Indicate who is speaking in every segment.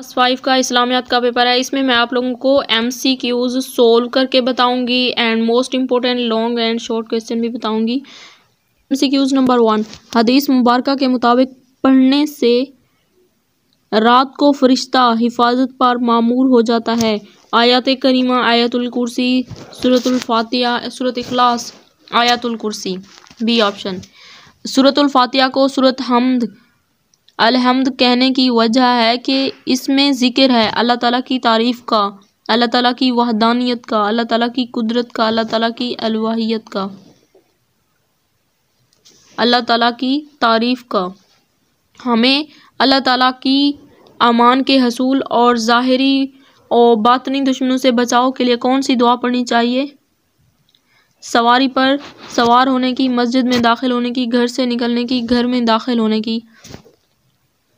Speaker 1: class five का इस्लामियात का paper है इसमें मैं आप लोगों को एम सी क्यूज़ सोल्व करके बताऊंगी and most important long and short question भी बताऊंगी M C Qs number one हदीस मुबारक के मुताबिक पढ़ने से रात को फरिश्ता हिफाजत पर मामूर हो जाता है आयत करीमा आयतुल कुर्सी सूरतुल फातिहा सूरत इखलास आयतुल कुर्सी बी ऑप्शन सूरतुल फातिहा को सूरत हमद अलहमद कहने की वजह है कि इसमें ज़िक्र है अल्लाह ताला की तारीफ़ का अल्लाह ताला की वहदानियत का अल्लाह ताला की कुदरत का अल्लाह ताला की अलवाहियत का अल्लाह ताला की तारीफ़ का हमें अल्लाह ताला की अमान के हसूल और ज़ाहरी और बातनी दुश्मनों से बचाव के लिए कौन सी दुआ पढ़नी चाहिए सवारी पर सवार होने की मस्जिद में दाखिल होने की घर से निकलने की घर में दाखिल होने की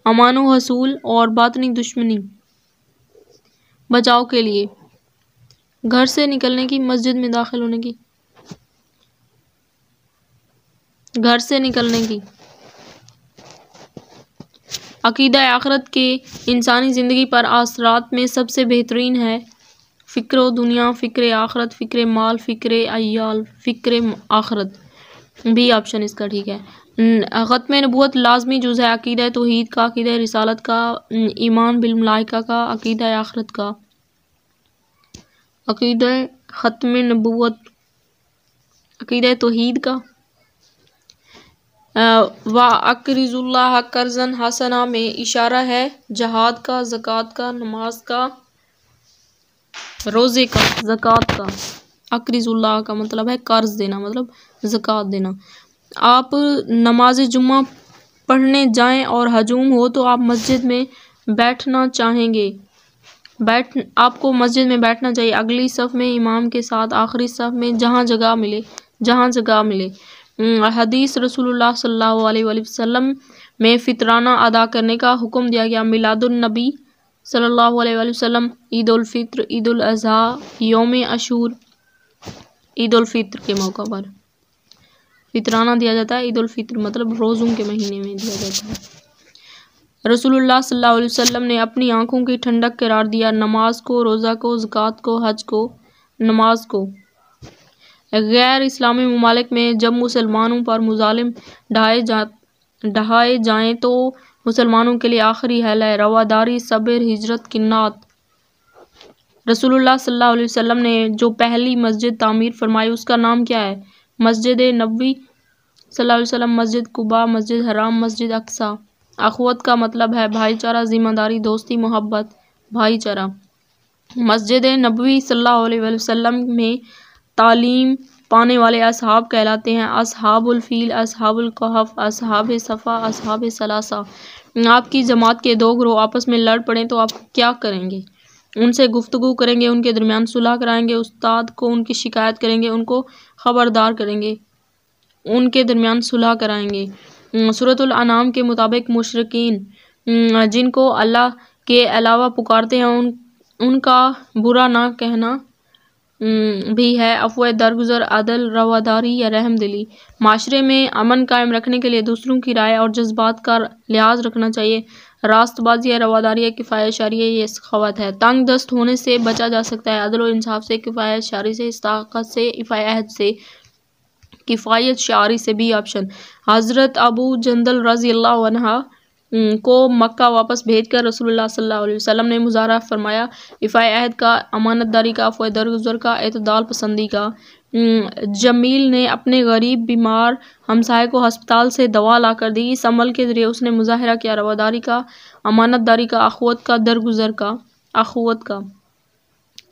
Speaker 1: अमान हसूल और बातनी दुश्मनी बचाव के लिए घर से निकलने की मस्जिद में दाखिल होने की घर से निकलने की अकीदा आखरत के इंसानी ज़िंदगी पर असरात में सबसे बेहतरीन है फ़िक्र दुनिया फ़िक्र आखरत फ़िक्र माल फ़िक्र अयाल फ़िक्र आखरत भी ऑप्शन इसका ठीक है ख़त्म हम्म, नबूत लाजमी जुज़ है अकीद तोहद का अकीद रसालत का हम्म, ईमान बिलमलाइका का अकीद आखरत का अकीद ख़त्म नबूत अकीद तोहद का व अकरजुल्ला हसना में इशारा है जहाद का ज़क़़त का नमाज का रोज़े का ज़क़़त का अकरजुल्ला का मतलब है कर्ज देना मतलब ज़क़़त देना आप नमाज जुमा पढ़ने जाएं और हजूम हो तो आप मस्जिद में बैठना चाहेंगे बैठ आपको मस्जिद में बैठना चाहिए अगली सफ़ में इमाम के साथ आखिरी सफ़ में जहाँ जगह मिले जहाँ जगह मिले हदीस रसूलुल्लाह सल्लल्लाहु अलैहि वसल्लम में फितराना अदा करने का हुक्म दिया गया मिलादुलनबी सल्लल्लाहु अलैहि वसल्लम ईदालफ़ित्र ईदालजी योम अशूर ईदालफ़ित्र के मौका पर फितराना दिया जाता है ईद फितर मतलब रोज़ों के महीने में दिया जाता है रसूलुल्लाह सल्लल्लाहु अलैहि वसल्लम ने अपनी आँखों की ठंडक करार दिया नमाज को रोज़ा को ज़क़़त को हज को नमाज को गैर इस्लामी ममालिक में जब मुसलमानों पर मुजालिम ढाए जा ढहाए जाएँ तो मुसलमानों के लिए आखिरी हल है रवादारी सबर हिजरत किन्नात रसूलुल्लाह सल्लल्लाहु अलैहि वसल्लम ने जो पहली मस्जिद तामीर फरमाई उसका नाम क्या है मस्जिद नबी सल्लम मस्जिद कुबा मस्जिद हराम मस्जिद अक्सा अखवत का मतलब है भाईचारा ज़िम्मेदारी दोस्ती मोहब्बत भाईचारा मस्जिद नबी सल्लल्लाहु वसल्लम में तालीम पाने वाले असहाब कहलाते हैं असहाबुलफ़ील असहाबुलकहफ़ असहाब सफ़ा असहाब सलासा आपकी जमात के दो ग्रोह आपस में लड़ पड़े तो आप क्या करेंगे उनसे गुफ्तु करेंगे उनके दरमियान सुलह कराएंगे उस्ताद को उनकी शिकायत करेंगे उनको ख़बरदार करेंगे उनके दरमियान सुलह कराएंगे सूरतुलनाम के मुताबिक मशरकिन जिनको अल्लाह के अलावा पुकारते हैं उन उनका बुरा ना कहना भी है अफव दरगुजर अदल रवादारी या रहम दिली माशरे में अमन कायम रखने के लिए दूसरों की राय और जज्बात का लिहाज रखना चाहिए रास्तबाजी या रवादारी या किफ़ायत शारी है ये सखावत है तंग दस्त होने से बचा जा सकता है अदल इंसाफ से किफ़ायत शारी से इस्ताकत से इफ़ायत से किफ़ायत शारी से भी ऑप्शन हज़रत अबू जंदल रज़ी अल्लाह को मक्का वापस भेज कर अलैहि वसल्लम ने मुजारा फरमाया अहद का अमानतदारी का अफवाह दरगुजर का अतदाल पसंदी का जमील ने अपने गरीब बीमार हमसाय को हस्पताल से दवा ला कर दी इस अमल के ज़रिए उसने मुजाहरा किया रवादारी का अमानत दारी का अखवत का दरगुजर का अखवत का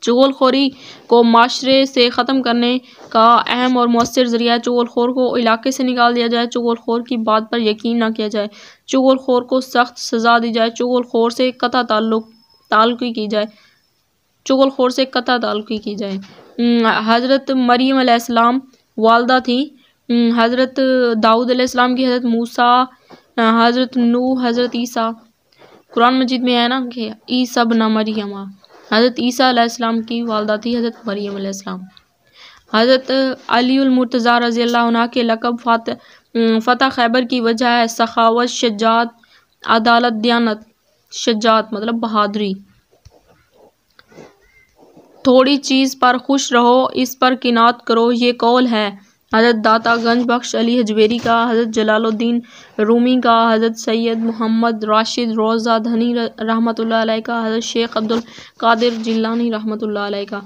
Speaker 1: चुगलखोरी को माशरे से ख़त्म करने का अहम और मौसर ज़रिया है चुगलखोर को इलाके से निकाल दिया जाए चुगलखोर की बात पर यकीन ना किया जाए चुगलखोर को सख्त सज़ा दी जाए चुगलखोर से कथा ताल्लुक ताल्लुकी की जाए चुगलखोर से कथा ताल्लुकी की जाए हम्म, हज़रत मरीम अलैहिस्सलाम वालदा थी हम्म, हज़रत दाऊद अलैहिस्सलाम की हज़रत मूसा हज़रत नू हज़रत ईसा कुरान मजीद में है ना कि ईसा बना मरियम हज़रत ईसा अलैहिस्सलाम की वालदा थी हज़रत मरियम अलैहिस्सलाम हज़रत अलीमरतज़ा रज़ी अल्लाह के लकब फात हम्म, फ़तः खैबर की वजह है सखावत शजात अदालत दयानत शजात मतलब बहादुरी थोड़ी चीज़ पर खुश रहो इस पर किनात करो ये कौल है हज़रत दाता गंज बख्श अली हजवेरी का हज़रत जलालुद्दीन रूमी का हज़रत सैयद मोहम्मद राशिद रोज़ा धनी रहमत का हज़रत शेख अब्दुल कादिर जिलानी रहमत का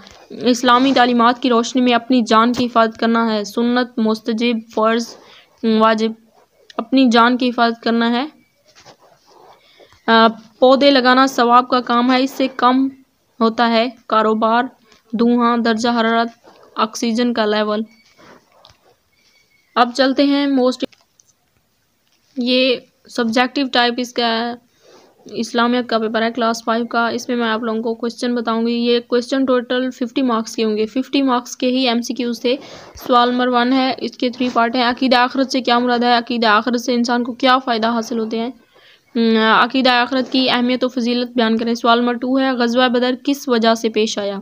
Speaker 1: इस्लामी तालीमत की रोशनी में अपनी जान की हिफाजत करना है सुन्नत मुस्तजिब फ़र्ज़ वाजिब अपनी जान की हिफाजत करना है पौधे लगाना सवाब का काम है इससे कम होता है कारोबार धुआं दर्जा हरारत ऑक्सीजन का लेवल अब चलते हैं मोस्ट ये सब्जेक्टिव टाइप इसका इस्लामिया का पेपर है क्लास फाइव का इसमें मैं आप लोगों को क्वेश्चन बताऊंगी ये क्वेश्चन टोटल फिफ्टी मार्क्स के होंगे फिफ्टी मार्क्स के ही एमसीक्यूज थे सवाल नंबर वन है इसके थ्री पार्ट हैं अकीदा आखरत से क्या मुराद है अकीदा आखरत से इंसान को क्या फ़ायदा हासिल होते हैं अकीद आखरत की अहमियत व फजीलत बयान करें सवाल नंबर टू है गजवा बदर किस वजह से पेश आया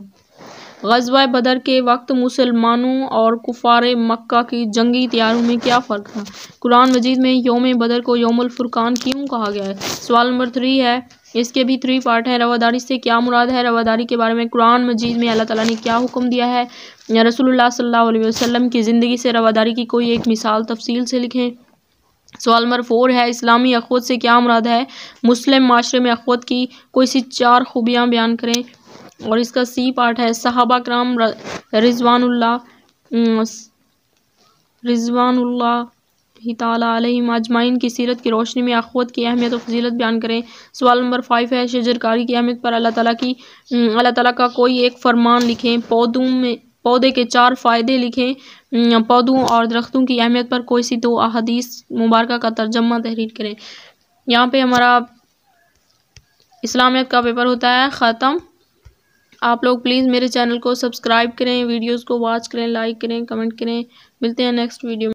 Speaker 1: गजवा बदर के वक्त मुसलमानों और कुफार मक्का की जंगी तैयारों में क्या फ़र्क था कुरान मजीद में योम बदर को योम फुरकान क्यों कहा गया है सवाल नंबर थ्री है इसके भी थ्री पार्ट हैं रवादारी से क्या मुराद है रवादारी के बारे में कुरान मजीद में अल्लाह ताला ने क्या हुक्म दिया है रसूलुल्लाह सल्लल्लाहु अलैहि वसल्लम की ज़िंदगी से रवादारी की कोई एक मिसाल तफसील से लिखें सवाल नंबर फोर है इस्लामी अखोद से क्या मुराद है मुस्लिम माशरे में अखोद की कोई सी चार खूबियाँ बयान करें और इसका सी पार्ट है सहाबा कराम रिजवानल्ला रिजवानुल्ला तम आजमाइन की सीरत की रोशनी में अखवत की अहमियत और फजीलत बयान करें सवाल नंबर फाइव है शजरकारी की अहमियत पर अल्लाह ताला की अल्लाह ताला का कोई एक फरमान लिखें पौधों में पौधे के चार फ़ायदे लिखें पौधों और दरख्तों की अहमियत पर कोई सी दो अहदीस मुबारक का तर्जमा तहरीर करें यहाँ पे हमारा इस्लामियत का पेपर होता है ख़त्म आप लोग प्लीज़ मेरे चैनल को सब्सक्राइब करें वीडियोस को वॉच करें लाइक करें कमेंट करें मिलते हैं नेक्स्ट वीडियो में